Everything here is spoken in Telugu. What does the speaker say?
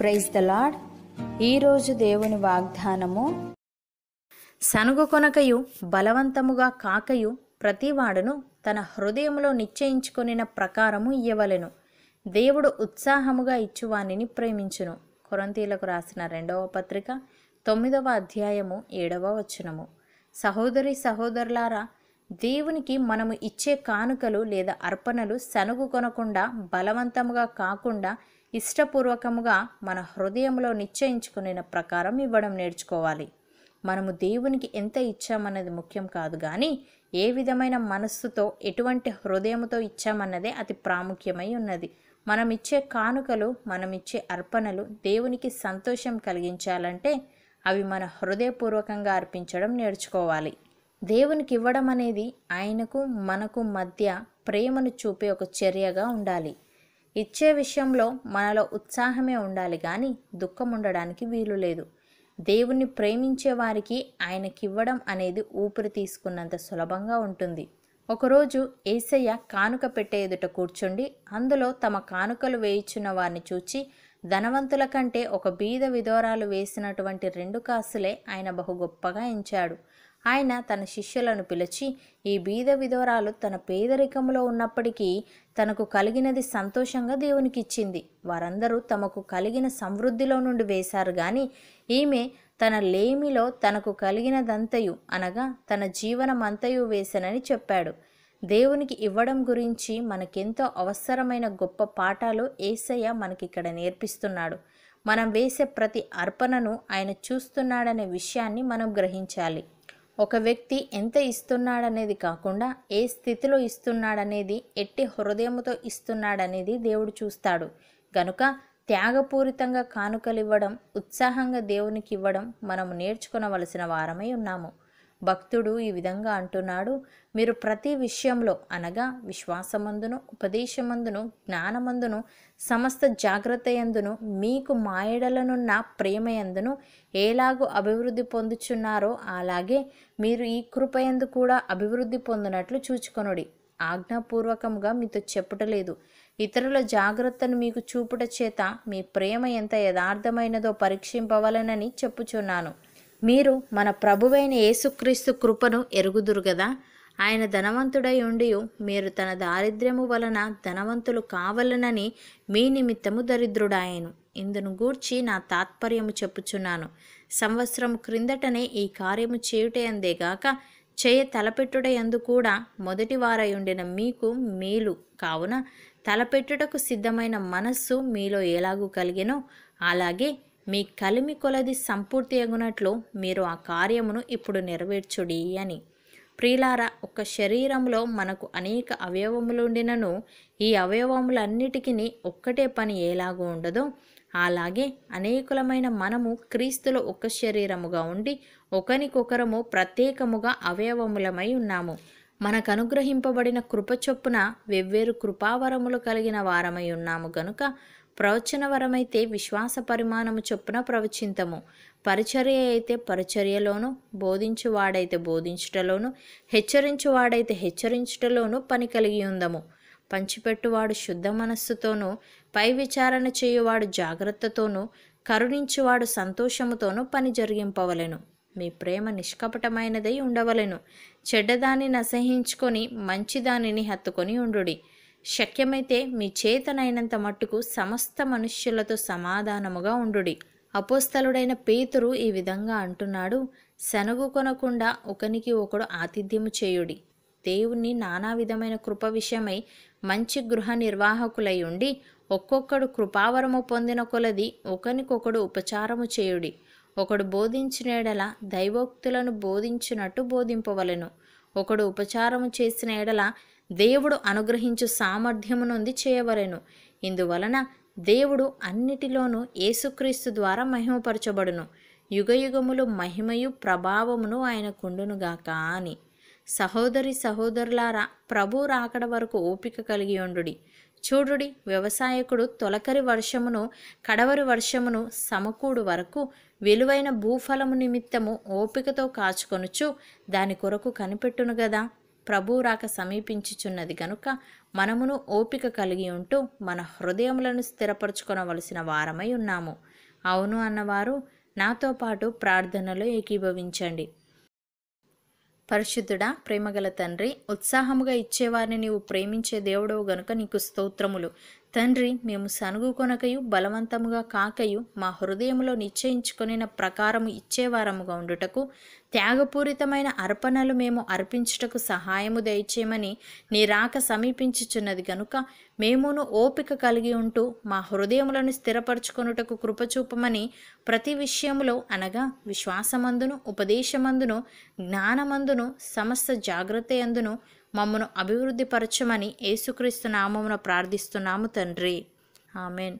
ప్రైజ్ ద లాడ్ ఈరోజు దేవుని వాగ్దానము కొనకయు బలవంతముగా కాకయు ప్రతివాడును తన హృదయంలో నిశ్చయించుకొనిన ప్రకారము ఇవ్వలెను దేవుడు ఉత్సాహముగా ఇచ్చువానిని ప్రేమించును కొరంతీలకు రాసిన రెండవ పత్రిక తొమ్మిదవ అధ్యాయము ఏడవ వచనము సహోదరి సహోదరులారా దేవునికి మనము ఇచ్చే కానుకలు లేదా అర్పణలు సనుగు కొనకుండా బలవంతముగా కాకుండా ఇష్టపూర్వకముగా మన హృదయంలో నిశ్చయించుకునే ప్రకారం ఇవ్వడం నేర్చుకోవాలి మనము దేవునికి ఎంత ఇచ్చామన్నది ముఖ్యం కాదు కానీ ఏ విధమైన మనస్సుతో ఎటువంటి హృదయంతో ఇచ్చామన్నదే అతి ప్రాముఖ్యమై ఉన్నది మనం ఇచ్చే కానుకలు మనం ఇచ్చే అర్పణలు దేవునికి సంతోషం కలిగించాలంటే అవి మన హృదయపూర్వకంగా అర్పించడం నేర్చుకోవాలి దేవునికి ఇవ్వడం అనేది ఆయనకు మనకు మధ్య ప్రేమను చూపే ఒక చర్యగా ఉండాలి ఇచ్చే విషయంలో మనలో ఉత్సాహమే ఉండాలి కానీ దుఃఖం ఉండడానికి వీలు లేదు దేవుణ్ణి ప్రేమించే వారికి ఆయనకివ్వడం అనేది ఊపిరి తీసుకున్నంత సులభంగా ఉంటుంది ఒకరోజు ఏసయ్య కానుక పెట్టే ఎదుట కూర్చుండి అందులో తమ కానుకలు వేయించున్న వారిని చూచి ధనవంతుల కంటే ఒక బీద విధోరాలు వేసినటువంటి రెండు కాసులే ఆయన బహు గొప్పగా ఎంచాడు ఆయన తన శిష్యులను పిలిచి ఈ బీద విధవరాలు తన పేదరికంలో ఉన్నప్పటికీ తనకు కలిగినది సంతోషంగా దేవునికి ఇచ్చింది వారందరూ తమకు కలిగిన సమృద్ధిలో నుండి వేశారు గాని ఈమె తన లేమిలో తనకు కలిగినదంతయు అనగా తన జీవనమంతయు వేసనని చెప్పాడు దేవునికి ఇవ్వడం గురించి మనకెంతో అవసరమైన గొప్ప పాఠాలు ఏసయ్య మనకిక్కడ నేర్పిస్తున్నాడు మనం వేసే ప్రతి అర్పణను ఆయన చూస్తున్నాడనే విషయాన్ని మనం గ్రహించాలి ఒక వ్యక్తి ఎంత ఇస్తున్నాడనేది కాకుండా ఏ స్థితిలో ఇస్తున్నాడనేది ఎట్టి హృదయముతో ఇస్తున్నాడనేది దేవుడు చూస్తాడు గనుక త్యాగపూరితంగా కానుకలివ్వడం ఉత్సాహంగా దేవునికి ఇవ్వడం మనము నేర్చుకునవలసిన వారమై ఉన్నాము భక్తుడు ఈ విధంగా అంటున్నాడు మీరు ప్రతి విషయంలో అనగా విశ్వాసమందును ఉపదేశమందును జ్ఞానమందును సమస్త జాగ్రత్త ఎందును మీకు మాయడలనున్న ప్రేమయందును ఎలాగూ అభివృద్ధి పొందుచున్నారో అలాగే మీరు ఈ కృపయందు కూడా అభివృద్ధి పొందినట్లు చూచుకొనుడి ఆజ్ఞాపూర్వకంగా మీతో చెప్పుటలేదు ఇతరుల జాగ్రత్తను మీకు చూపుట చేత మీ ప్రేమ ఎంత యథార్థమైనదో పరీక్షింపవలనని చెప్పుచున్నాను మీరు మన ప్రభువైన యేసుక్రీస్తు కృపను ఎరుగుదురు కదా ఆయన ధనవంతుడై ఉండి మీరు తన దారిద్ర్యము వలన ధనవంతులు కావలనని మీ నిమిత్తము దరిద్రుడాయను ఇందును గూర్చి నా తాత్పర్యము చెప్పుచున్నాను సంవత్సరం క్రిందటనే ఈ కార్యము చేయుటయందేగాక చేయ తలపెట్టుడయందు కూడా మొదటి వారై ఉండిన మీకు మేలు కావున తలపెట్టుటకు సిద్ధమైన మనస్సు మీలో ఎలాగూ కలిగినో అలాగే మీ కలిమి కొలది సంపూర్తి అగునట్లు మీరు ఆ కార్యమును ఇప్పుడు నెరవేర్చుడి అని ప్రియులార ఒక శరీరంలో మనకు అనేక అవయవములు ఉండినను ఈ అవయవములన్నిటికీ ఒక్కటే పని ఎలాగూ ఉండదో అలాగే అనేకులమైన మనము క్రీస్తులు ఒక శరీరముగా ఉండి ఒకరికొకరము ప్రత్యేకముగా అవయవములమై ఉన్నాము మనకు అనుగ్రహింపబడిన కృప చొప్పున వెవ్వేరు కృపావరములు కలిగిన వారమై ఉన్నాము గనుక ప్రవచనవరమైతే విశ్వాస పరిమాణము చొప్పున ప్రవచింతము పరిచర్య అయితే పరిచర్యలోను బోధించువాడైతే బోధించుటలోను హెచ్చరించువాడైతే హెచ్చరించుటలోను పని కలిగి ఉందము పంచిపెట్టువాడు శుద్ధ మనస్సుతోనూ పై విచారణ చేయువాడు జాగ్రత్తతోనూ కరుణించువాడు సంతోషముతోనూ పని జరిగింపవలెను మీ ప్రేమ నిష్కపటమైనదై ఉండవలెను చెడ్డదాన్ని నసహించుకొని మంచిదానిని హత్తుకొని ఉండుడి శక్యమైతే మీ చేతనైనంత మట్టుకు సమస్త మనుష్యులతో సమాధానముగా ఉండుడి అపోస్తలుడైన పేతురు ఈ విధంగా అంటున్నాడు శనగు కొనకుండా ఒకనికి ఒకడు ఆతిథ్యము చేయుడి దేవుణ్ణి నానా విధమైన కృప విషయమై మంచి గృహ నిర్వాహకులై ఉండి ఒక్కొక్కడు కృపావరము పొందిన కొలది ఒకనికొకడు ఉపచారము చేయుడి ఒకడు బోధించినేడల దైవోక్తులను బోధించినట్టు బోధింపవలను ఒకడు ఉపచారము చేసిన ఎడల దేవుడు అనుగ్రహించు సామర్థ్యమునుంది చేయవలెను ఇందువలన దేవుడు అన్నిటిలోనూ యేసుక్రీస్తు ద్వారా మహిమపరచబడును యుగయుగములు మహిమయు ప్రభావమును ఆయన కుండునుగాక అని సహోదరి సహోదరులారా ప్రభు రాకడ వరకు ఓపిక కలిగి ఉండుడి చూడుడి వ్యవసాయకుడు తొలకరి వర్షమును కడవరి వర్షమును సమకూడు వరకు విలువైన భూఫలము నిమిత్తము ఓపికతో కాచుకొనుచు దాని కొరకు కనిపెట్టును గదా ప్రభు రాక సమీపించుచున్నది గనుక మనమును ఓపిక కలిగి ఉంటూ మన హృదయములను స్థిరపరచుకొనవలసిన వారమై ఉన్నాము అవును అన్నవారు నాతో పాటు ప్రార్థనలో ఏకీభవించండి పరిశుద్ధుడా ప్రేమగల తండ్రి ఉత్సాహముగా ఇచ్చేవారిని నీవు ప్రేమించే దేవుడవు గనుక నీకు స్తోత్రములు తండ్రి మేము సనుగు కొనకయు బలవంతముగా కాకయు మా హృదయంలో నిశ్చయించుకునే ప్రకారము ఇచ్చేవారముగా ఉండుటకు త్యాగపూరితమైన అర్పణలు మేము అర్పించుటకు సహాయము దయచేయమని నీ రాక సమీపించుచున్నది గనుక మేమును ఓపిక కలిగి ఉంటూ మా హృదయములను స్థిరపరచుకొనుటకు కృపచూపమని ప్రతి విషయములో అనగా విశ్వాసమందును ఉపదేశమందును జ్ఞానమందును సమస్త జాగ్రత్త అందును మమ్మను అభివృద్ధిపరచమని యేసుక్రీస్తు నామమున ప్రార్థిస్తున్నాము తండ్రి ఆమెన్